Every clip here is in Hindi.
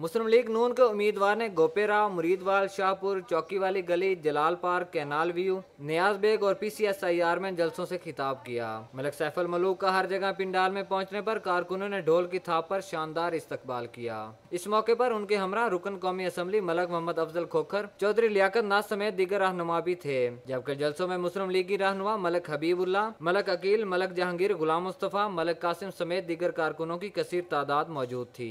मुस्लिम लीग नून के उम्मीदवार ने गोपेराव मुरीदवाल शाहपुर चौकी वाली गली Jalal park canal view Niaz Baig और पीसीएसआईआर में जलसों से खिताब किया मलक सैफल मलूक का हर जगह पिंडाल में पहुंचने पर कारकुनों ने ढोल की थाप पर शानदार इस्तकबाल किया इस मौके पर उनके हमरा रुकन कौमी असम्बली मलक मोहम्मद अफजल खोखर चौधरी लियाकत नाथ समेत दीगर रहनुमा भी थे जबकि जलसों में मुस्लिम की रहनुमा मलक हबीबुल्ला मलक अकील मलक जहांगीर गुलाम मुस्तफ़ा मलक कासिम समेत दीगर कारकुनों की कसर तादाद मौजूद थी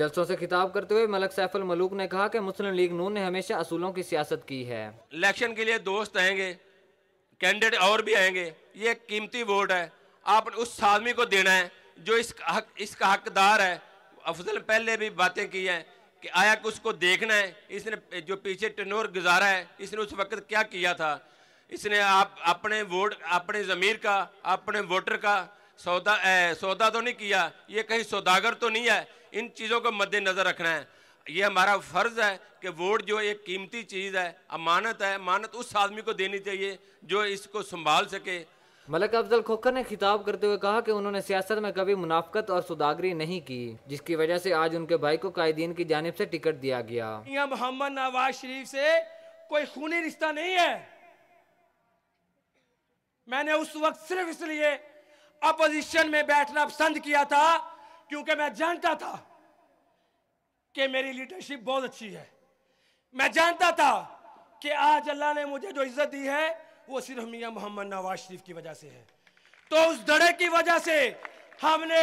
जलसों से खिताब करते हुए मलक सैफुल मलूक ने कहा कि मुस्लिम लीग नून ने हमेशा असूलों की सियासत की है इलेक्शन के लिए दोस्त आएंगे कैंडिडेट और भी आएंगे ये कीमती वोट है आप उस आदमी को देना है जो इस हक, इसका हकदार है अफजल पहले भी बातें की हैं कि आया कि उसको देखना है इसने जो पीछे टनोर गुजारा है इसने उस वक्त क्या किया था इसने आप अपने वोट अपने ज़मीर का अपने वोटर का सौदा सौदा तो नहीं किया ये कहीं सौदागर तो नहीं है इन चीज़ों को मद्देनज़र रखना है ये हमारा फ़र्ज़ है कि वोट जो एक कीमती चीज़ है अमानत है अमानत उस आदमी को देनी चाहिए जो इसको संभाल सके मलक अफजल खोखर ने खिताब करते हुए कहा कि उन्होंने सियासत में कभी मुनाफ्त और सुदागरी नहीं की जिसकी वजह से आज उनके भाई को कायदीन की जानब से टिकट दिया गया मोहम्मद नवाज शरीफ से कोई खूनी रिश्ता नहीं है मैंने उस वक्त सिर्फ इसलिए अपोजिशन में बैठना पसंद किया था क्योंकि मैं जानता था कि मेरी लीडरशिप बहुत अच्छी है मैं जानता था कि आज अल्लाह ने मुझे जो इज्जत दी है वो सिर्फ मियाँ मोहम्मद नवाज शरीफ की वजह से है तो उस धड़े की वजह से हमने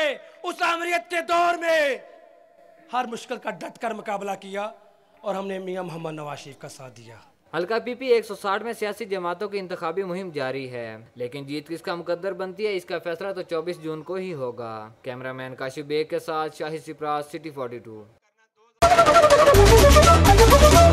उस आमरीत के दौर में हर मुश्किल का डट कर मुकाबला किया और हमने मियाँ मोहम्मद नवाज शरीफ का साथ दिया हल्का पीपी 160 में सियासी जमातों की इंतबी मुहिम जारी है लेकिन जीत किसका मुकद्दर बनती है इसका फैसला तो 24 जून को ही होगा कैमरामैन काशी बेग के साथ शाहिद सिपराज सिटी 42